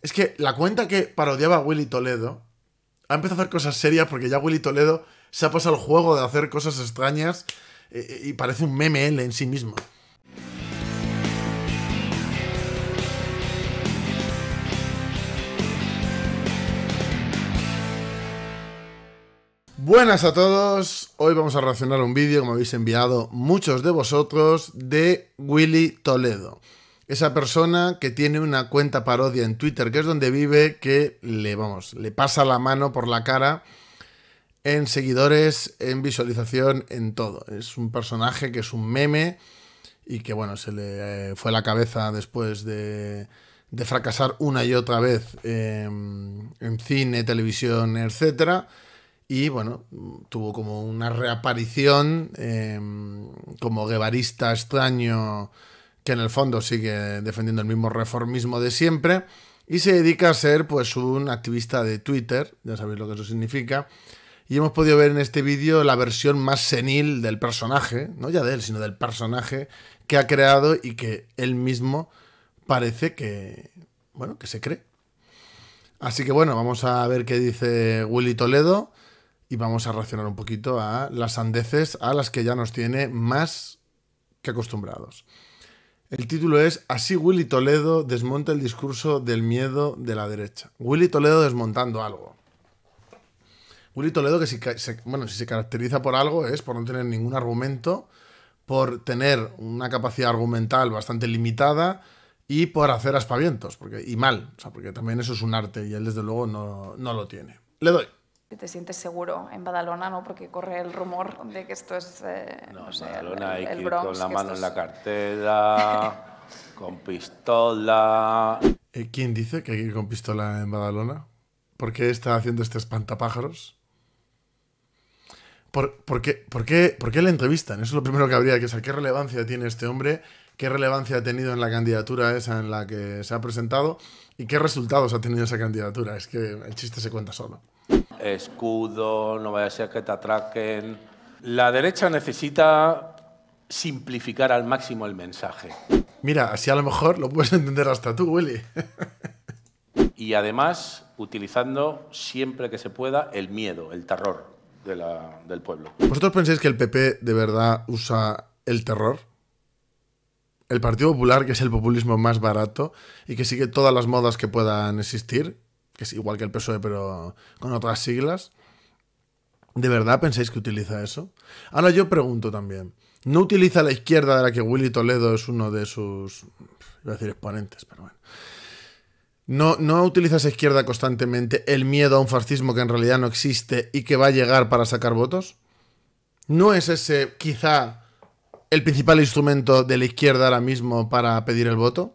Es que la cuenta que parodiaba a Willy Toledo ha empezado a hacer cosas serias porque ya Willy Toledo se ha pasado el juego de hacer cosas extrañas eh, eh, y parece un meme en sí mismo. Buenas a todos, hoy vamos a reaccionar a un vídeo que me habéis enviado muchos de vosotros de Willy Toledo esa persona que tiene una cuenta parodia en Twitter, que es donde vive, que le, vamos, le pasa la mano por la cara en seguidores, en visualización, en todo. Es un personaje que es un meme y que, bueno, se le eh, fue la cabeza después de, fracasar una y otra vez en cine, televisión, etcétera y bueno, tuvo como una reaparición em, como guevarista extraño que en el fondo sigue defendiendo el mismo reformismo de siempre y se dedica a ser pues un activista de Twitter, ya sabéis lo que eso significa. Y hemos podido ver en este vídeo la versión más senil del personaje, no ya de él, sino del personaje que ha creado y que él mismo parece que, bueno, que se cree. Así que bueno, vamos a ver qué dice Willy Toledo y vamos a reaccionar un poquito a las andeces a las que ya nos tiene más que acostumbrados. El título es Así Willy Toledo desmonta el discurso del miedo de la derecha. Willy Toledo desmontando algo. Willy Toledo que si, se, bueno, si se caracteriza por algo es por no tener ningún argumento, por tener una capacidad argumental bastante limitada y por hacer aspavientos, porque, y mal, o sea, porque también eso es un arte y él desde luego no lo tiene. Le doy te sientes seguro en Badalona, ¿no? Porque corre el rumor de que esto es, eh, no, sé, el, Bronx, con la mano en la cartera, con pistola. Eh, ¿Quién dice que hay que ir con pistola en Badalona? ¿Por qué está haciendo este espantapájaros? ¿Por, qué, por, qué, ¿Por, qué, le entrevistan? Eso es lo primero que habría que saber. ¿Qué relevancia tiene este hombre? ¿Qué relevancia ha tenido en la candidatura esa en la que se ha presentado? ¿Y qué resultados ha tenido esa candidatura? Es que el chiste se cuenta solo escudo, no vaya a ser que te atraquen. La derecha necesita simplificar al máximo el mensaje. Mira, así a lo mejor lo puedes entender hasta tú, Willy. y además, utilizando siempre que se pueda el miedo, el terror del pueblo. ¿Vosotros pensáis que el PP de verdad usa el terror? El Partido Popular, que es el populismo más barato y que sigue todas las modas que puedan existir, que es igual que el PSOE, pero con otras siglas. ¿De verdad pensáis que utiliza eso? Ahora yo pregunto también. ¿No utiliza la izquierda de la que Willy Toledo es uno de sus. iba a decir exponentes, pero bueno. No, no utiliza esa izquierda constantemente el miedo a un fascismo que en realidad no existe y que va a llegar para sacar votos. ¿No es ese quizá el principal instrumento de la izquierda ahora mismo para pedir el voto?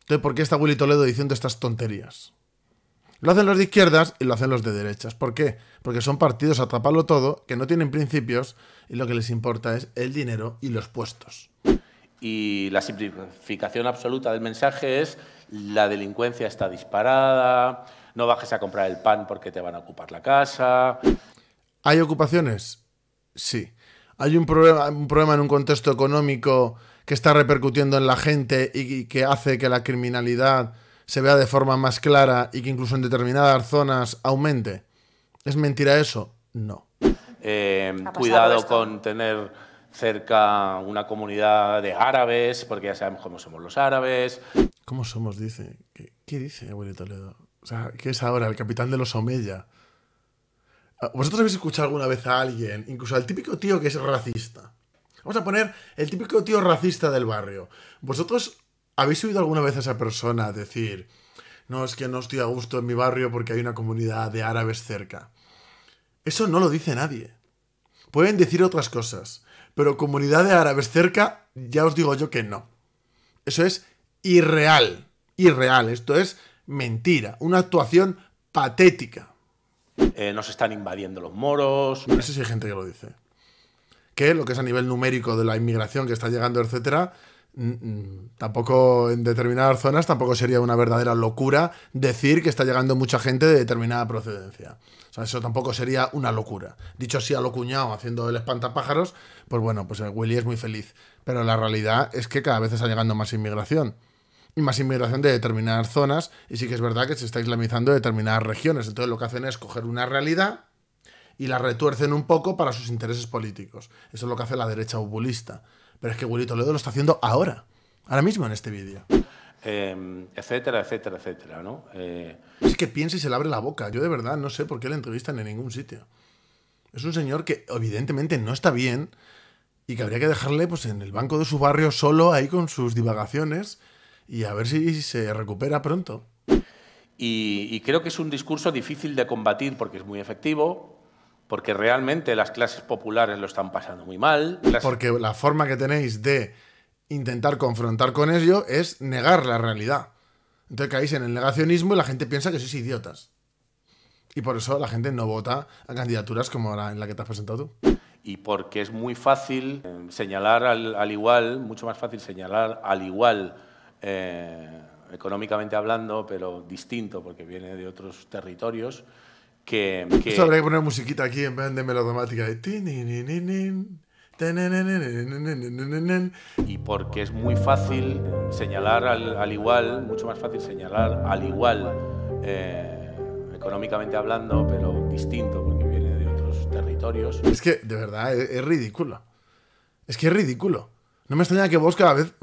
Entonces, ¿por qué está Willy Toledo diciendo estas tonterías? Lo hacen los de izquierdas y lo hacen los de derechas. ¿Por qué? Porque son partidos a todo, que no tienen principios y lo que les importa es el dinero y los puestos. Y la simplificación absoluta del mensaje es la delincuencia está disparada, no bajes a comprar el pan porque te van a ocupar la casa. ¿Hay ocupaciones? Sí. ¿Hay un problema en un contexto económico que está repercutiendo en la gente y que hace que la criminalidad se vea de forma más clara y que incluso en determinadas zonas aumente. ¿Es mentira eso? No. Eh, cuidado con tener cerca una comunidad de árabes, porque ya sabemos cómo somos los árabes. ¿Cómo somos? Dice. ¿Qué, dice Abuelo Toledo? O sea, ¿qué es ahora? El capitán de los Omeya. Ah, ¿Vosotros habéis escuchado alguna vez a alguien, incluso al típico tío que es racista? Vamos a poner el típico tío racista del barrio. ¿Vosotros ¿Habéis oído alguna vez a esa persona decir, no, es que no estoy a gusto en mi barrio porque hay una comunidad de árabes cerca? Eso no lo dice nadie. Pueden decir otras cosas, pero comunidad de árabes cerca, ya os digo yo que no. Eso es irreal, irreal, esto es mentira, una actuación patética. Eh, nos están invadiendo los moros. No sé si hay gente que lo dice. Que lo que es a nivel numérico de la inmigración que está llegando, etcétera, Mm, mm. tampoco en determinadas zonas tampoco sería una verdadera locura decir que está llegando mucha gente de determinada procedencia. O sea, eso tampoco sería una locura. Dicho así a lo cuñado haciendo el espantapájaros, pues bueno, pues Willy es muy feliz. Pero la realidad es que cada vez está llegando más inmigración. Y más inmigración de determinadas zonas. Y sí que es verdad que se está islamizando determinadas regiones. Entonces lo que hacen es coger una realidad y la retuercen un poco para sus intereses políticos. Eso es lo que hace la derecha populista. Pero es que Willy Toledo lo está haciendo ahora, ahora mismo en este vídeo. Em, etcétera, etcétera, etcétera, ¿no? Eh, es que piensa y se le abre la boca. Yo de verdad no sé por qué le entrevistan en ningún sitio. Es un señor que evidentemente no está bien y que habría que dejarle pues, en el banco de su barrio solo ahí con sus divagaciones y a ver si se recupera pronto. y creo que es un discurso difícil de combatir porque es muy efectivo, porque realmente las clases populares lo están pasando muy mal. Porque la forma que tenéis de intentar confrontar con ello es negar la realidad. Entonces caéis en el negacionismo y la gente piensa que sois idiotas. Y por eso la gente no vota a candidaturas como la en la que te has presentado tú. Y porque es muy fácil eh, señalar al, igual, mucho más fácil señalar al igual, eh, económicamente hablando, pero distinto, porque viene de otros territorios, que, que... habría que poner musiquita aquí en vez de melodramática. Y porque es muy fácil señalar al, igual, mucho más fácil señalar al igual, económicamente hablando, pero distinto, porque viene de otros territorios. Es que, de verdad, es, ridículo. Es que es ridículo. No me extraña que vos cada vez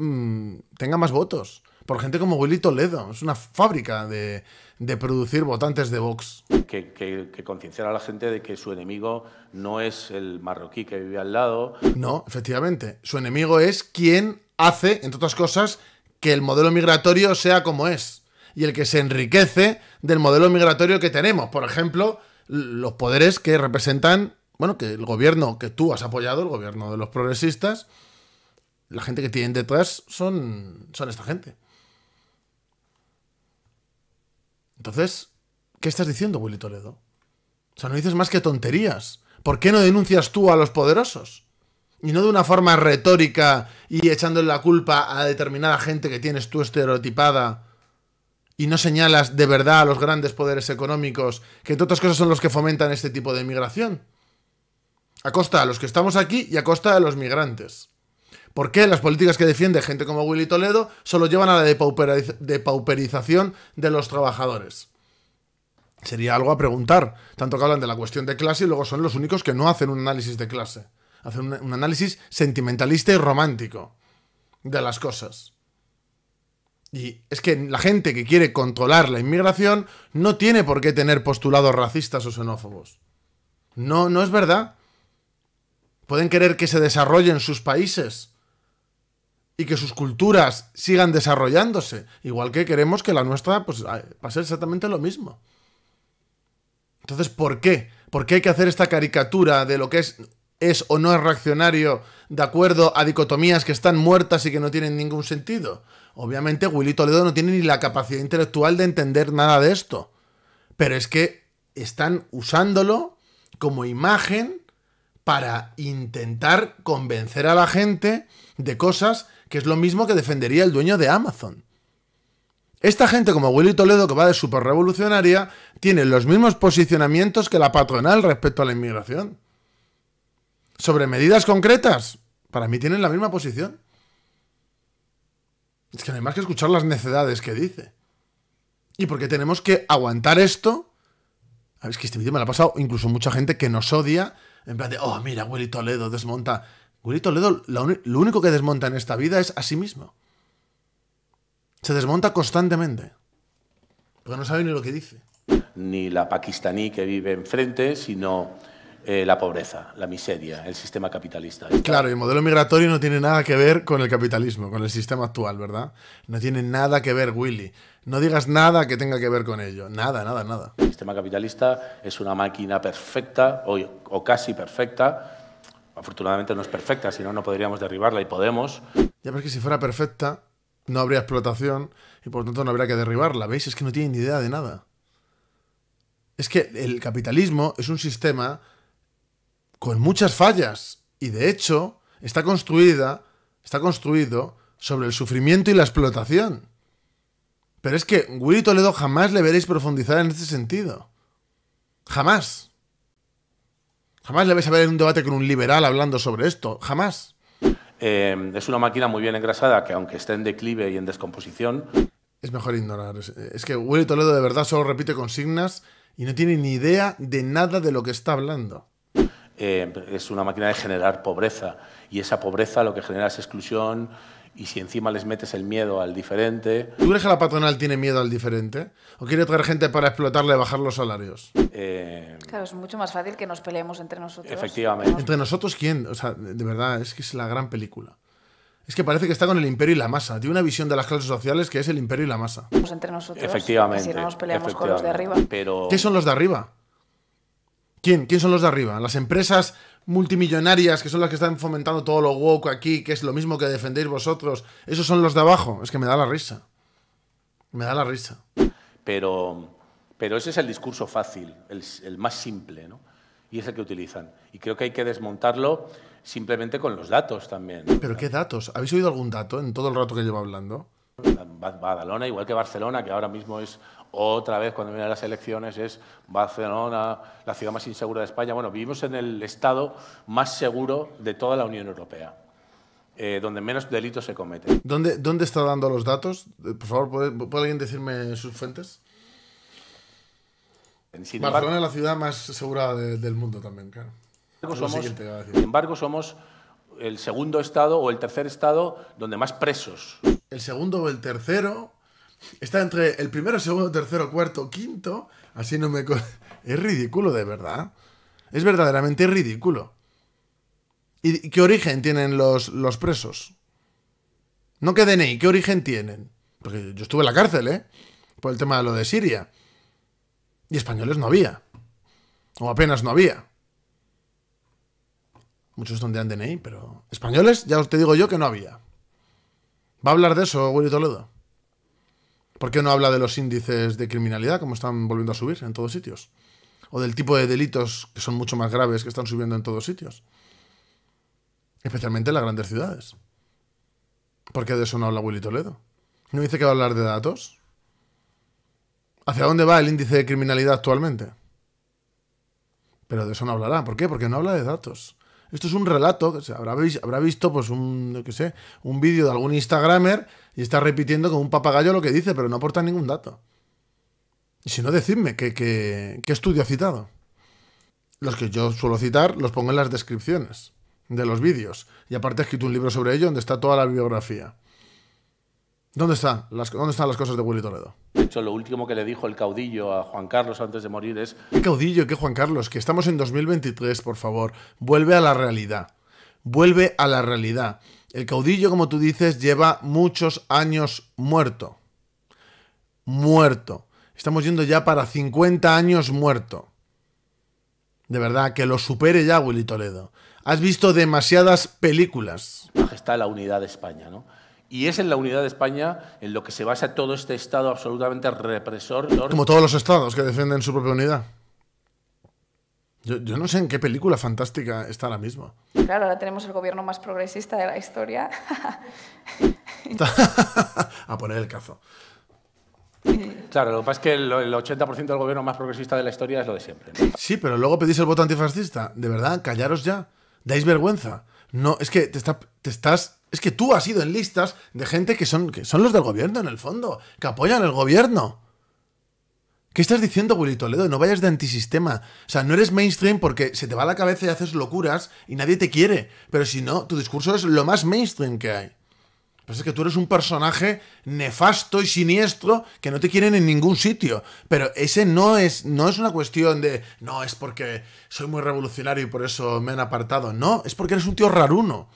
tenga más votos por gente como Willy Toledo. Es una fábrica de, de producir votantes de Vox. Que, que, concienciar a la gente de que su enemigo no es el marroquí que vive al lado. No, efectivamente. Su enemigo es quien hace, entre otras cosas, que el modelo migratorio sea como es. Y el que se enriquece del modelo migratorio que tenemos. Por ejemplo, los poderes que representan, bueno, que el gobierno que tú has apoyado, el gobierno de los progresistas, la gente que tienen detrás son, son esta gente. Entonces, ¿qué estás diciendo, Willy Toledo? O sea, no dices más que tonterías. ¿Por qué no denuncias tú a los poderosos? Y no de una forma retórica y echándole la culpa a determinada gente que tienes tú estereotipada. Y no señalas de verdad a los grandes poderes económicos, que entre otras cosas son los que fomentan este tipo de migración. A costa de los que estamos aquí y a costa de los migrantes. ¿Por qué las políticas que defiende gente como Willy Toledo solo llevan a la depauperización de los trabajadores? Sería algo a preguntar, tanto que hablan de la cuestión de clase y luego son los únicos que no hacen un análisis de clase. Hacen un, análisis sentimentalista y romántico de las cosas. Y es que la gente que quiere controlar la inmigración no tiene por qué tener postulados racistas o xenófobos. No, no es verdad. Pueden querer que se desarrollen sus países y que sus culturas sigan desarrollándose, igual que queremos que la nuestra pues, ah, pase exactamente lo mismo. Entonces, ¿por qué? ¿Por qué hay que hacer esta caricatura de lo que es, es o no es reaccionario de acuerdo a dicotomías que están muertas y que no tienen ningún sentido? Obviamente, Willy Toledo no tiene ni la capacidad intelectual de entender nada de esto. Pero es que están usándolo como imagen para intentar convencer a la gente de cosas que es lo mismo que defendería el dueño de Amazon. Esta gente como Willy Toledo, que va de super revolucionaria, tiene los mismos posicionamientos que la patronal respecto a la inmigración. Sobre medidas concretas, para mí tienen la misma posición. Es que no hay más que escuchar las necedades que dice. Y porque tenemos que aguantar esto. A ah, ver, es que este vídeo me lo ha pasado incluso mucha gente que nos odia. En plan de, oh, mira, Willy Toledo desmonta Willy Toledo lo único que desmonta en esta vida es a sí mismo. Se desmonta constantemente. Porque no sabe ni lo que dice. Ni la pakistaní que vive enfrente, sino eh, la pobreza, la miseria, el sistema capitalista. Claro, el modelo migratorio no tiene nada que ver con el capitalismo, con el sistema actual, ¿verdad? No tiene nada que ver, Willy. No digas nada que tenga que ver con ello. Nada, nada, nada. El sistema capitalista es una máquina perfecta o, o casi perfecta Afortunadamente no es perfecta, si no, no podríamos derribarla y podemos. Ya ves que si fuera perfecta, no habría explotación y por lo tanto no habría que derribarla. ¿Veis? Es que no tienen ni idea de nada. Es que el capitalismo es un sistema con muchas fallas y de hecho está construida, está construido sobre el sufrimiento y la explotación. Pero es que Willy Toledo jamás le veréis profundizar en este sentido. Jamás. Jamás le vais a ver en un debate con un liberal hablando sobre esto. Jamás. Eh, es una máquina muy bien engrasada que aunque esté en declive y en descomposición... Es mejor ignorar. Es que Willy Toledo de verdad solo repite consignas y no tiene ni idea de nada de lo que está hablando. Eh, es una máquina de generar pobreza y esa pobreza lo que genera es exclusión y si encima les metes el miedo al diferente. ¿Tú crees que la patronal tiene miedo al diferente? ¿O quiere traer gente para explotarle y bajar los salarios? Eh, claro, es mucho más fácil que nos peleemos entre nosotros. Efectivamente. ¿Entre nosotros quién? O sea, de verdad, es que es la gran película. Es que parece que está con el imperio y la masa. Tiene una visión de las clases sociales que es el imperio y la masa. Pues entre nosotros. Efectivamente. Si nos peleamos con los de arriba. ¿Qué son los de arriba? ¿Quién? son los de arriba? Las empresas multimillonarias que son las que están fomentando todo lo woke aquí, que es lo mismo que defendéis vosotros. Esos son los de abajo. Es que me da la risa. Me da la risa. Pero, pero ese es el discurso fácil, el, el más simple, ¿no? Y es el que utilizan. Y creo que hay que desmontarlo simplemente con los datos también. ¿Pero qué datos? ¿Habéis oído algún dato en todo el rato que llevo hablando? Badalona, igual que Barcelona, que ahora mismo es otra vez, cuando vienen las elecciones, es Barcelona, la ciudad más insegura de España. Bueno, vivimos en el estado más seguro de toda la Unión Europea. Eh, donde menos delitos se cometen. ¿Dónde, ¿Dónde está dando los datos? Eh, por favor, ¿puede, alguien decirme sus fuentes? Barcelona es la ciudad más segura del mundo también, claro. sin embargo, somos el segundo estado o el tercer estado donde más presos. El segundo o el tercero Está entre el primero, segundo, tercero, cuarto, quinto. Así no me... Es ridículo, de verdad. Es verdaderamente ridículo. ¿Y qué origen tienen los, los presos? No que DNI, ¿qué origen tienen? Porque yo estuve en la cárcel, ¿eh? Por el tema de lo de Siria. Y españoles no había. O apenas no había. Muchos donde DNI, pero... Españoles, ya os te digo yo que no había. Va a hablar de eso Willy Toledo. ¿Por qué no habla de los índices de criminalidad, como están volviendo a subir en todos sitios? O del tipo de delitos que son mucho más graves que están subiendo en todos sitios. Especialmente en las grandes ciudades. ¿Por qué de eso no habla Willy Toledo? ¿No dice que va a hablar de datos? ¿Hacia dónde va el índice de criminalidad actualmente? Pero de eso no hablará. ¿Por qué? Porque no habla de datos. Esto es un relato, habrá, visto pues un, sé, un vídeo de algún Instagramer y está repitiendo como un papagayo lo que dice, pero no aporta ningún dato. Y si no, decidme qué, qué estudio ha citado. Los que yo suelo citar los pongo en las descripciones de los vídeos. Y aparte he escrito un libro sobre ello donde está toda la biografía. ¿Dónde, están las, ¿Dónde están las cosas de Willy Toledo? De hecho, lo último que le dijo el caudillo a Juan Carlos antes de morir es... ¿Qué caudillo? ¿Qué Juan Carlos? Que estamos en 2023, por favor. Vuelve a la realidad. Vuelve a la realidad. El caudillo, como tú dices, lleva muchos años muerto. Muerto. Estamos yendo ya para 50 años muerto. De verdad, que lo supere ya Willy Toledo. Has visto demasiadas películas. Está la unidad de España, ¿no? Y es en la unidad de España en lo que se basa todo este Estado absolutamente represor. Como todos los estados que defienden su propia unidad. Yo, no sé en qué película fantástica está ahora mismo. Claro, ahora tenemos el gobierno más progresista de la historia. A poner el cazo. Claro, lo que pasa es que el 80% del gobierno más progresista de la historia es lo de siempre. Sí, pero luego pedís el voto antifascista. De verdad, callaros ya. Dais vergüenza. No, es que te, te estás es que tú has ido en listas de gente que son, que son los del gobierno, en el fondo, que apoyan el gobierno. ¿Qué estás diciendo, Willy Toledo? No vayas de antisistema. O sea, no eres mainstream porque se te va la cabeza y haces locuras y nadie te quiere. Pero si no, tu discurso es lo más mainstream que hay. es que tú eres un personaje nefasto y siniestro que no te quieren en ningún sitio. Pero ese no es, no es una cuestión de no, es porque soy muy revolucionario y por eso me han apartado. No, es porque eres un tío raruno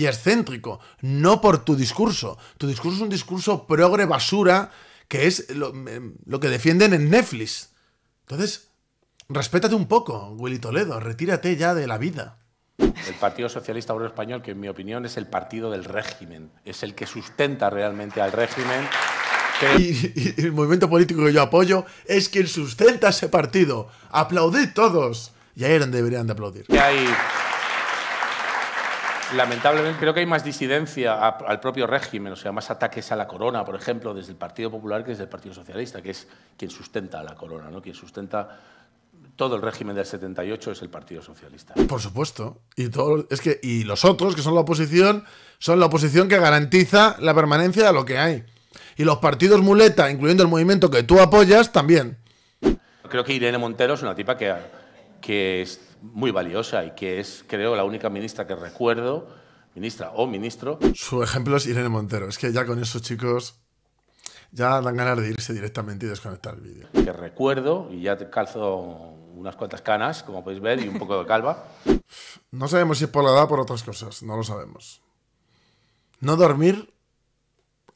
y excéntrico, no por tu discurso. Tu discurso es un discurso progre basura que es eh, lo, que defienden en Netflix. Entonces, respétate un poco, Willy Toledo, retírate ya de la vida. El Partido Socialista Obrero Español, que en mi opinión es el partido del régimen, es el que sustenta realmente al régimen. Y, el movimiento político que yo apoyo es quien sustenta ese partido. Aplaudid todos. Y ahí deberían de aplaudir. Que hay Lamentablemente creo que hay más disidencia al propio régimen, o sea, más ataques a la corona, por ejemplo, desde el Partido Popular que desde el Partido Socialista, que es quien sustenta a la corona, ¿no? quien sustenta todo el régimen del 78 es el Partido Socialista. Por supuesto, y todo, es que y los otros que son la oposición son la oposición que garantiza la permanencia de lo que hay. Y los partidos muleta, incluyendo el movimiento que tú apoyas, también. Creo que Irene Montero es una tipa que que es muy valiosa y que es, creo, la única ministra que recuerdo, ministra o ministro. Su ejemplo es Irene Montero. Es que ya con esos chicos ya dan ganas de irse directamente y desconectar el vídeo. Que recuerdo, y ya te calzo unas cuantas canas, como podéis ver, y un poco de calva. No sabemos si es por la edad o por otras cosas, no lo sabemos. No dormir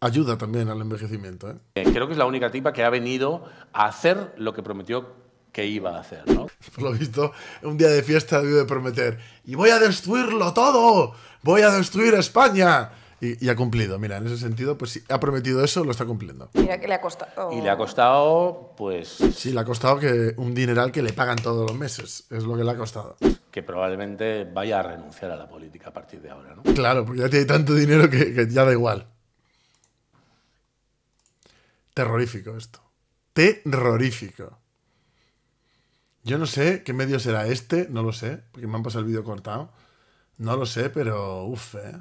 ayuda también al envejecimiento. ¿eh? Eh, creo que es la única tipa que ha venido a hacer lo que prometió ¿Qué iba a hacer, ¿no? Por lo visto, un día de fiesta debió de prometer, y voy a destruirlo todo, voy a destruir España. Y, ha cumplido, mira, en ese sentido, pues si ha prometido eso, lo está cumpliendo. Mira que le ha costado. Y le ha costado, pues... Sí, le ha costado que un dineral que le pagan todos los meses, es lo que le ha costado. Que probablemente vaya a renunciar a la política a partir de ahora, ¿no? Claro, porque ya tiene tanto dinero que ya da igual. Terrorífico esto. Terrorífico. Yo no sé qué medio será este, no lo sé, porque me han pasado el vídeo cortado. No lo sé, pero uff, eh.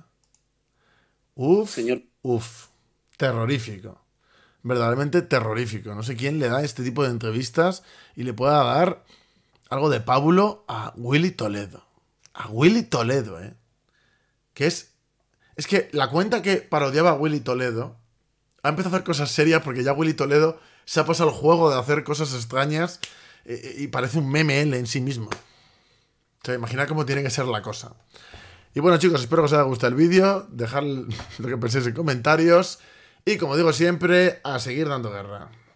Uf, Señor. uf. Terrorífico. Verdaderamente terrorífico. No sé quién le da este tipo de entrevistas y le pueda dar algo de pábulo a Willy Toledo. A Willy Toledo, eh. Que es. Es que la cuenta que parodiaba a Willy Toledo ha empezado a hacer cosas serias porque ya Willy Toledo se ha pasado el juego de hacer cosas extrañas eh, eh, y parece un meme en sí mismo. O sea, imagina cómo tiene que ser la cosa. Y bueno, chicos, espero que os haya gustado el vídeo. Dejar lo que penséis en comentarios. Y como digo siempre, a seguir dando guerra.